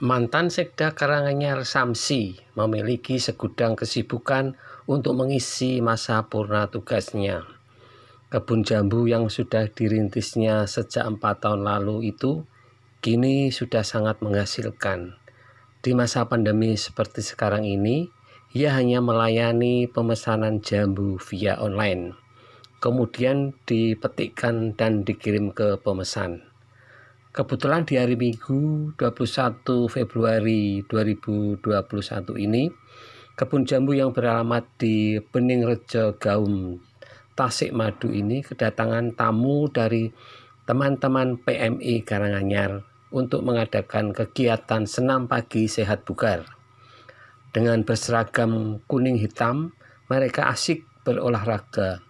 Mantan Sekda Karanganyar Samsi memiliki segudang kesibukan untuk mengisi masa purna tugasnya. Kebun jambu yang sudah dirintisnya sejak empat tahun lalu itu kini sudah sangat menghasilkan. Di masa pandemi seperti sekarang ini, ia hanya melayani pemesanan jambu via online. Kemudian dipetikkan dan dikirim ke pemesan. Kebetulan di hari Minggu 21 Februari 2021 ini, kebun jambu yang beralamat di Bening Rejo Gaum, Tasik Madu ini kedatangan tamu dari teman-teman PMI Karanganyar untuk mengadakan kegiatan senam pagi sehat bugar. Dengan berseragam kuning hitam, mereka asik berolahraga.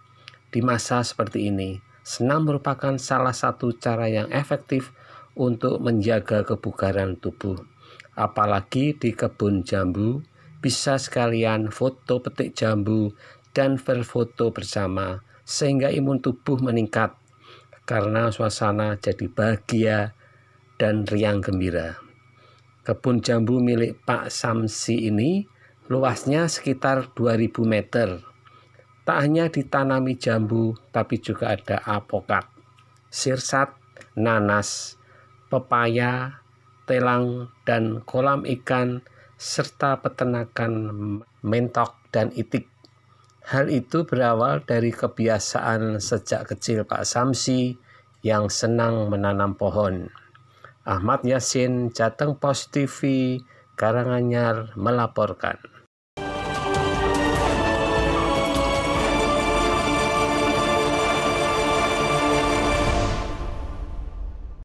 Di masa seperti ini, senam merupakan salah satu cara yang efektif untuk menjaga kebugaran tubuh. Apalagi di kebun jambu, bisa sekalian foto petik jambu dan berfoto bersama sehingga imun tubuh meningkat karena suasana jadi bahagia dan riang gembira. Kebun jambu milik Pak Samsi ini luasnya sekitar 2000 meter. Tak hanya ditanami jambu, tapi juga ada apokat, sirsat, nanas, pepaya, telang, dan kolam ikan, serta peternakan mentok dan itik. Hal itu berawal dari kebiasaan sejak kecil Pak Samsi yang senang menanam pohon. Ahmad Yasin, Jateng Pos TV, Karanganyar melaporkan.